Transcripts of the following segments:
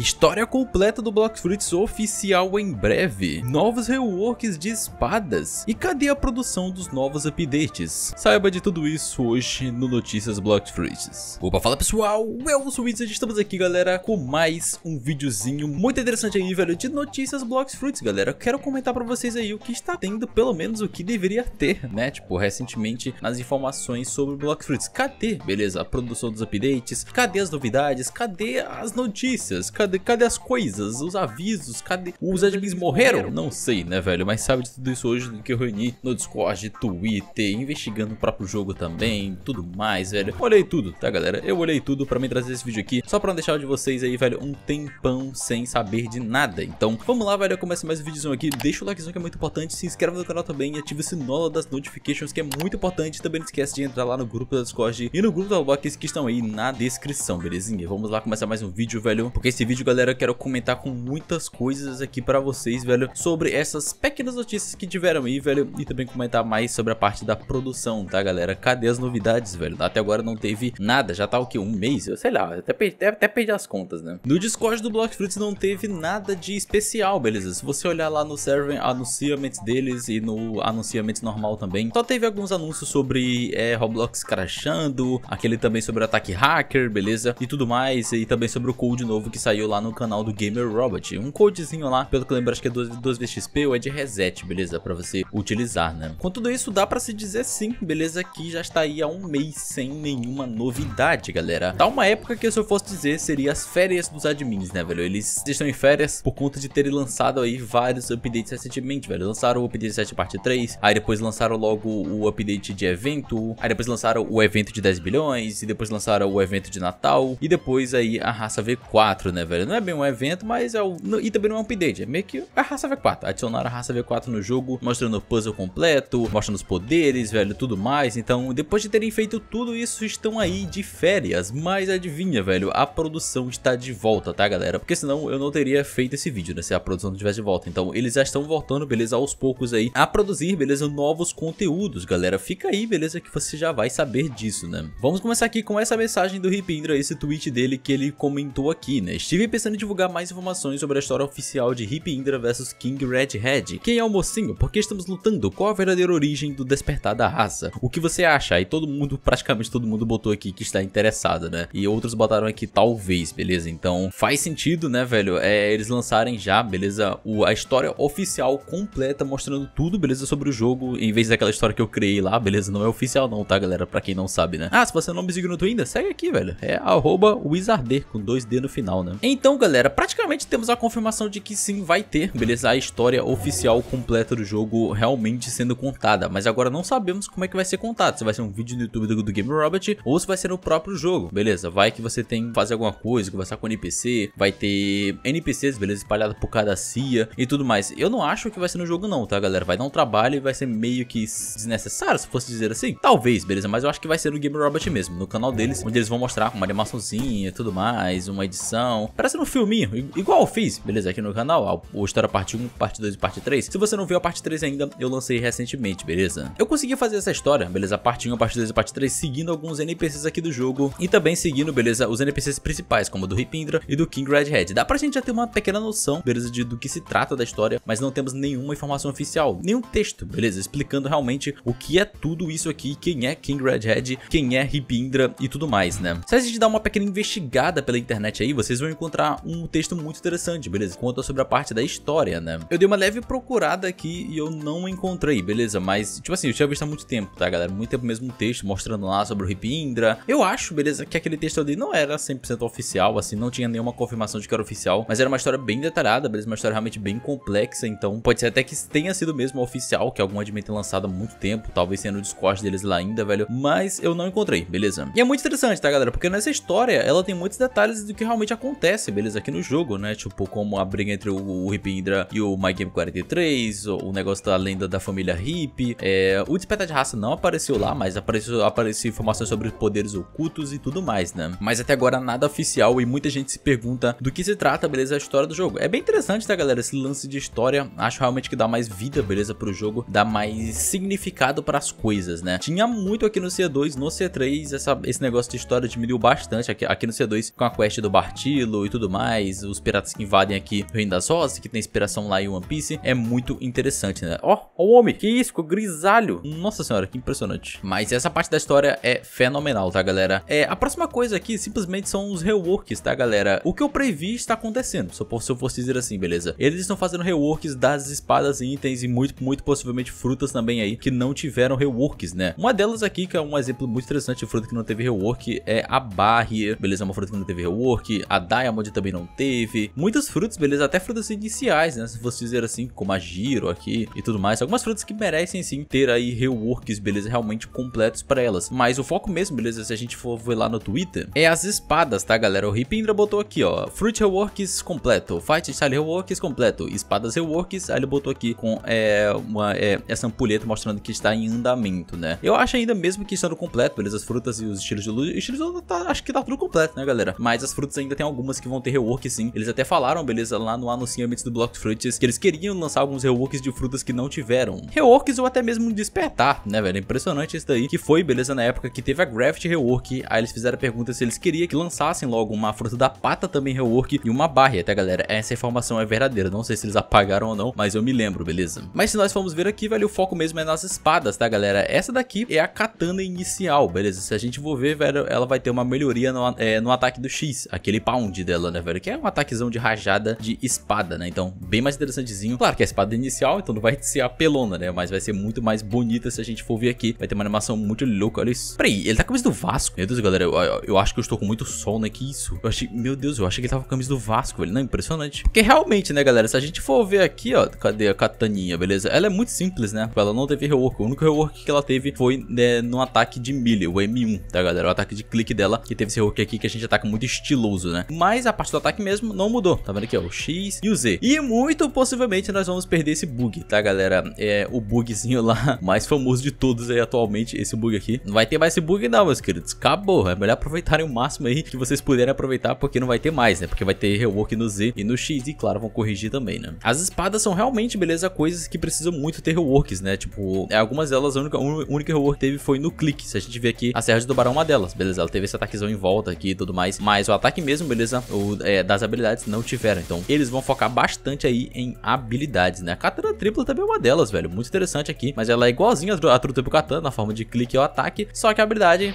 História completa do Block Fruits oficial em breve. Novos reworks de espadas. E cadê a produção dos novos updates? Saiba de tudo isso hoje no Notícias Block Fruits. Opa, fala pessoal, eu sou o Wizard, estamos aqui galera com mais um videozinho muito interessante aí velho de Notícias Block Fruits galera. Eu quero comentar pra vocês aí o que está tendo, pelo menos o que deveria ter, né? Tipo, recentemente nas informações sobre Block Fruits. Cadê, beleza, a produção dos updates? Cadê as novidades? Cadê as notícias? Cadê Cadê, cadê as coisas? Os avisos? Cadê? Os admins morreram? Não sei, né, velho? Mas sabe de tudo isso hoje do que eu reuni no Discord, Twitter, investigando o próprio jogo também, tudo mais, velho. Olhei tudo, tá, galera? Eu olhei tudo pra mim trazer esse vídeo aqui, só pra não deixar de vocês aí, velho, um tempão sem saber de nada. Então, vamos lá, velho, começa mais um vídeozinho aqui. Deixa o likezão que é muito importante, se inscreve no canal também e ativa o sinola das notificações que é muito importante. Também não esquece de entrar lá no grupo da Discord e no grupo da Roblox que estão aí na descrição, belezinha? Vamos lá começar mais um vídeo, velho, porque esse vídeo vídeo, galera, quero comentar com muitas coisas aqui pra vocês, velho, sobre essas pequenas notícias que tiveram aí, velho, e também comentar mais sobre a parte da produção, tá, galera? Cadê as novidades, velho? Até agora não teve nada, já tá o quê? Um mês? Eu sei lá, até perdi, até perdi as contas, né? No Discord do Block Fruits não teve nada de especial, beleza? Se você olhar lá no server anunciamentos deles e no anunciament normal também, só teve alguns anúncios sobre é, Roblox crashando, aquele também sobre ataque hacker, beleza? E tudo mais, e também sobre o code novo que saiu saiu lá no canal do Gamer Robot. Um codezinho lá, pelo que eu lembro, acho que é 2 VXP ou é de reset, beleza? Pra você utilizar, né? Com tudo isso, dá pra se dizer sim, beleza? Que já está aí há um mês sem nenhuma novidade, galera. Tá uma época que se eu fosse dizer, seria as férias dos admins, né, velho? Eles estão em férias por conta de terem lançado aí vários updates recentemente, velho. Lançaram o update 7 parte 3, aí depois lançaram logo o update de evento, aí depois lançaram o evento de 10 bilhões, e depois lançaram o evento de Natal, e depois aí a raça V4, né, velho? Não é bem um evento, mas é o. E também não é um update. É meio que a raça V4. Adicionaram a raça V4 no jogo, mostrando o puzzle completo, mostrando os poderes, velho, tudo mais. Então, depois de terem feito tudo isso, estão aí de férias. Mas adivinha, velho, a produção está de volta, tá, galera? Porque senão eu não teria feito esse vídeo, né? Se a produção não estivesse de volta. Então, eles já estão voltando, beleza, aos poucos aí, a produzir, beleza, novos conteúdos, galera. Fica aí, beleza, que você já vai saber disso, né? Vamos começar aqui com essa mensagem do Ripindra, esse tweet dele que ele comentou aqui, né? Estive Estive pensando em divulgar mais informações sobre a história oficial de Hip Indra vs King Redhead. Quem é o mocinho? Por que estamos lutando? Qual a verdadeira origem do despertar da raça? O que você acha? E todo mundo, praticamente todo mundo botou aqui que está interessado, né? E outros botaram aqui talvez, beleza? Então faz sentido, né, velho? É, eles lançarem já, beleza? O, a história oficial completa mostrando tudo, beleza? Sobre o jogo, em vez daquela história que eu criei lá, beleza? Não é oficial não, tá, galera? Pra quem não sabe, né? Ah, se você não me seguiu no Twitter, segue aqui, velho. É arroba wizarder, com dois D no final, né? Então, galera, praticamente temos a confirmação de que sim, vai ter, beleza? A história oficial completa do jogo realmente sendo contada. Mas agora não sabemos como é que vai ser contado. Se vai ser um vídeo no YouTube do, do Game Robot ou se vai ser no próprio jogo, beleza? Vai que você tem que fazer alguma coisa, conversar com NPC, vai ter NPCs, beleza? Espalhado por cada CIA e tudo mais. Eu não acho que vai ser no jogo não, tá, galera? Vai dar um trabalho e vai ser meio que desnecessário, se fosse dizer assim. Talvez, beleza? Mas eu acho que vai ser no Game Robot mesmo, no canal deles, onde eles vão mostrar uma animaçãozinha e tudo mais, uma edição Parece um filminho, igual eu fiz, beleza, aqui no canal, o História Parte 1, Parte 2 e Parte 3. Se você não viu a Parte 3 ainda, eu lancei recentemente, beleza? Eu consegui fazer essa história, beleza, Parte 1, Parte 2 e Parte 3, seguindo alguns NPCs aqui do jogo e também seguindo, beleza, os NPCs principais, como do Ripindra e do King Redhead. Dá pra gente já ter uma pequena noção, beleza, de, do que se trata da história, mas não temos nenhuma informação oficial, nenhum texto, beleza, explicando realmente o que é tudo isso aqui, quem é King Redhead, quem é Ripindra e tudo mais, né? Se a gente dar uma pequena investigada pela internet aí, vocês vão encontrar encontrar um texto muito interessante, beleza? Conta sobre a parte da história, né? Eu dei uma leve procurada aqui e eu não encontrei, beleza? Mas, tipo assim, eu tinha visto há muito tempo, tá, galera? Muito tempo mesmo um texto mostrando lá sobre o Ripindra. Eu acho, beleza, que aquele texto ali não era 100% oficial, assim, não tinha nenhuma confirmação de que era oficial, mas era uma história bem detalhada, beleza? Uma história realmente bem complexa, então pode ser até que tenha sido mesmo oficial, que algum admin tenha lançado há muito tempo, talvez sendo o Discord deles lá ainda, velho, mas eu não encontrei, beleza? E é muito interessante, tá, galera? Porque nessa história, ela tem muitos detalhes do que realmente acontece beleza aqui no jogo, né? Tipo, como a briga entre o, o Indra e o My Game 43, o, o negócio da lenda da família Hip. É, o Despertar de Raça não apareceu lá, mas apareceu, apareceu informação sobre poderes ocultos e tudo mais, né? Mas até agora nada oficial e muita gente se pergunta do que se trata, beleza? A história do jogo. É bem interessante, tá, galera? Esse lance de história, acho realmente que dá mais vida, beleza? Pro jogo, dá mais significado para as coisas, né? Tinha muito aqui no C2, no C3, essa, esse negócio de história diminuiu bastante aqui, aqui no C2 com a quest do Bartilo, e tudo mais, os piratas que invadem aqui o Reino das Rosas, que tem inspiração lá em One Piece, é muito interessante, né? Ó, o homem, que isso, ficou grisalho. Nossa senhora, que impressionante. Mas essa parte da história é fenomenal, tá, galera? É, a próxima coisa aqui simplesmente são os reworks, tá, galera? O que eu previ está acontecendo, se eu fosse dizer assim, beleza? Eles estão fazendo reworks das espadas e itens e muito, muito possivelmente frutas também aí que não tiveram reworks, né? Uma delas aqui, que é um exemplo muito interessante de fruta que não teve rework, é a Barrier, beleza? É uma fruta que não teve rework, a Diamond Diamond também não teve. Muitas frutas, beleza, até frutas iniciais, né? Se você dizer assim, como a Giro aqui e tudo mais. Algumas frutas que merecem sim ter aí reworks, beleza, realmente completos para elas. Mas o foco mesmo, beleza, se a gente for ver lá no Twitter, é as espadas, tá galera? O Ripindra botou aqui, ó, Fruit Reworks completo, Fight Style Reworks completo, Espadas Reworks, aí ele botou aqui com é, uma, é, essa ampulheta mostrando que está em andamento, né? Eu acho ainda mesmo que estando completo, beleza, as frutas e os estilos de luz, estilos de luz tá, acho que tá tudo completo, né galera? Mas as frutas ainda tem algumas semanas que vão ter rework sim. Eles até falaram, beleza, lá no anúncio antes do Block Fruits, que eles queriam lançar alguns reworks de frutas que não tiveram. Reworks ou até mesmo despertar, né, velho? Impressionante isso daí, que foi, beleza, na época que teve a Graft rework, aí eles fizeram a pergunta se eles queriam que lançassem logo uma fruta da pata também rework e uma barra tá, galera? Essa informação é verdadeira, não sei se eles apagaram ou não, mas eu me lembro, beleza? Mas se nós formos ver aqui, velho, o foco mesmo é nas espadas, tá, galera? Essa daqui é a katana inicial, beleza? Se a gente for ver, velho, ela vai ter uma melhoria no, é, no ataque do X, aquele pound, dela, né, velho? Que é um ataquezão de rajada de espada, né? Então, bem mais interessantezinho. Claro que é a espada inicial, então não vai ser a pelona né? Mas vai ser muito mais bonita se a gente for ver aqui. Vai ter uma animação muito louca, olha isso. Peraí, ele tá com a camisa do Vasco. Meu Deus, galera, eu, eu, eu, acho que eu estou com muito sono, né? Que isso? Eu achei, meu Deus, eu achei que ele tava com a camisa do Vasco, velho. Não, impressionante. Porque realmente, né, galera, se a gente for ver aqui, ó, cadê a Cataninha, beleza? Ela é muito simples, né? Ela não teve rework. O único rework que ela teve foi né, no ataque de melee, o M1, tá, galera? O ataque de clique dela, que teve esse rework aqui, que a gente ataca tá muito estiloso, né? Mas mas a parte do ataque mesmo não mudou. Tá vendo aqui, ó, o X e o Z. E muito possivelmente nós vamos perder esse bug, tá, galera? É o bugzinho lá mais famoso de todos aí atualmente, esse bug aqui. Não vai ter mais esse bug não, meus queridos. Acabou. É melhor aproveitarem o máximo aí que vocês puderem aproveitar, porque não vai ter mais, né? Porque vai ter rework no Z e no X e, claro, vão corrigir também, né? As espadas são realmente, beleza, coisas que precisam muito ter reworks, né? Tipo, é algumas delas, a única, única rework teve foi no clique. Se a gente ver aqui, a Serra de Dobarão é uma delas, beleza? Ela teve esse ataquezão em volta aqui e tudo mais. Mas o ataque mesmo, beleza? ou é, das habilidades não tiveram. Então eles vão focar bastante aí em habilidades, né? A katana tripla também é uma delas, velho. Muito interessante aqui, mas ela é igualzinha a katana, na forma de clique ou ataque, só que a habilidade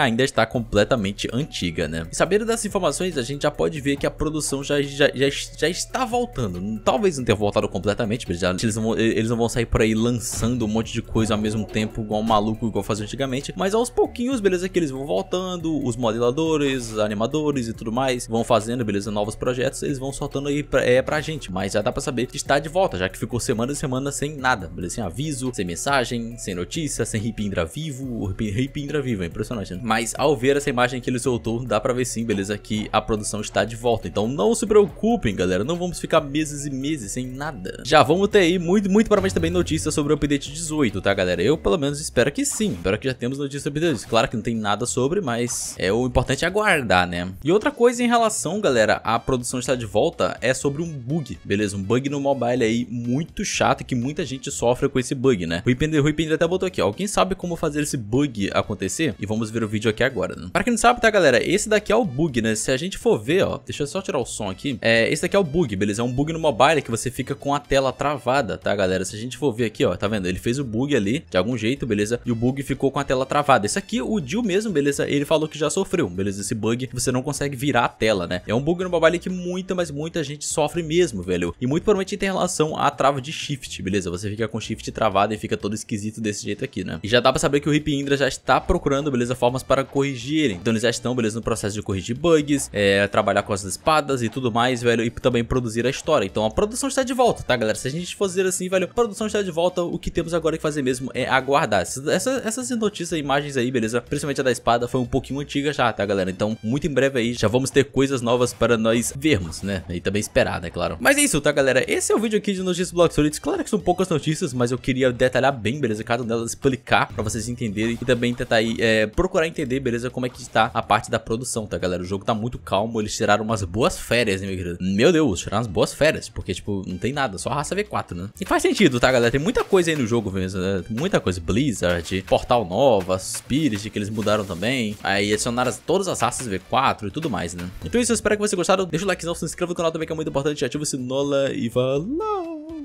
ainda está completamente antiga, né? E sabendo dessas informações, a gente já pode ver que a produção já, já, já, já está voltando. Talvez não tenha voltado completamente, mas já, eles, não, eles não vão sair por aí lançando um monte de coisa ao mesmo tempo, igual um maluco, igual fazia antigamente. Mas aos pouquinhos, beleza, que eles vão voltando, os modeladores, animadores e tudo mais vão fazendo, beleza, novos projetos, eles vão soltando aí pra, é, pra gente. Mas já dá pra saber que está de volta, já que ficou semana e semana sem nada, beleza? Sem aviso, sem mensagem, sem notícia, sem Ripindra vivo. O Ripindra vivo é impressionante, né? mas ao ver essa imagem que ele soltou, dá pra ver sim, beleza, que a produção está de volta. Então não se preocupem, galera, não vamos ficar meses e meses sem nada. Já vamos ter aí muito, muito provavelmente também notícias sobre o update 18, tá, galera? Eu pelo menos espero que sim, espero que já temos notícias sobre update. Claro que não tem nada sobre, mas é o importante é aguardar, né? E outra coisa em relação, galera, à produção está de volta é sobre um bug, beleza? Um bug no mobile aí muito chato que muita gente sofre com esse bug, né? O Ripender até botou aqui, ó, quem sabe como fazer esse bug acontecer? E vamos ver o vídeo aqui agora, né? Pra quem não sabe, tá, galera? Esse daqui é o bug, né? Se a gente for ver, ó, deixa eu só tirar o som aqui. É, esse daqui é o bug, beleza? É um bug no mobile que você fica com a tela travada, tá, galera? Se a gente for ver aqui, ó, tá vendo? Ele fez o bug ali, de algum jeito, beleza? E o bug ficou com a tela travada. Esse aqui, o Jill mesmo, beleza? Ele falou que já sofreu, beleza? Esse bug, você não consegue virar a tela, né? É um bug no mobile que muita, mas muita gente sofre mesmo, velho. E muito provavelmente tem relação à trava de shift, beleza? Você fica com shift travado e fica todo esquisito desse jeito aqui, né? E já dá pra saber que o Hip Indra já está procurando, beleza? Formas para corrigirem. Então eles já estão, beleza, no processo de corrigir bugs, é, trabalhar com as espadas e tudo mais, velho, e também produzir a história. Então a produção está de volta, tá, galera? Se a gente fazer assim, velho, a produção está de volta, o que temos agora que fazer mesmo é aguardar. Essas, essas notícias, imagens aí, beleza? Principalmente a da espada foi um pouquinho antiga já, tá, galera? Então, muito em breve aí, já vamos ter coisas novas para nós vermos, né? E também esperar, né, claro. Mas é isso, tá, galera? Esse é o vídeo aqui de Notícias Block Solids. Claro que são poucas notícias, mas eu queria detalhar bem, beleza? Cada uma delas explicar para vocês entenderem e também tentar aí é, procurar para entender, beleza, como é que está a parte da produção, tá, galera? O jogo tá muito calmo, eles tiraram umas boas férias, né, meu querido? Meu Deus, tiraram umas boas férias, porque, tipo, não tem nada, só raça V4, né? E faz sentido, tá, galera? Tem muita coisa aí no jogo mesmo, né? Muita coisa, Blizzard, Portal Nova, Spirit, que eles mudaram também, aí adicionaram todas as raças V4 e tudo mais, né? Então é isso, eu espero que vocês gostaram, deixa o likezão, se inscreva no canal também, que é muito importante, ativa o sinola e valeu!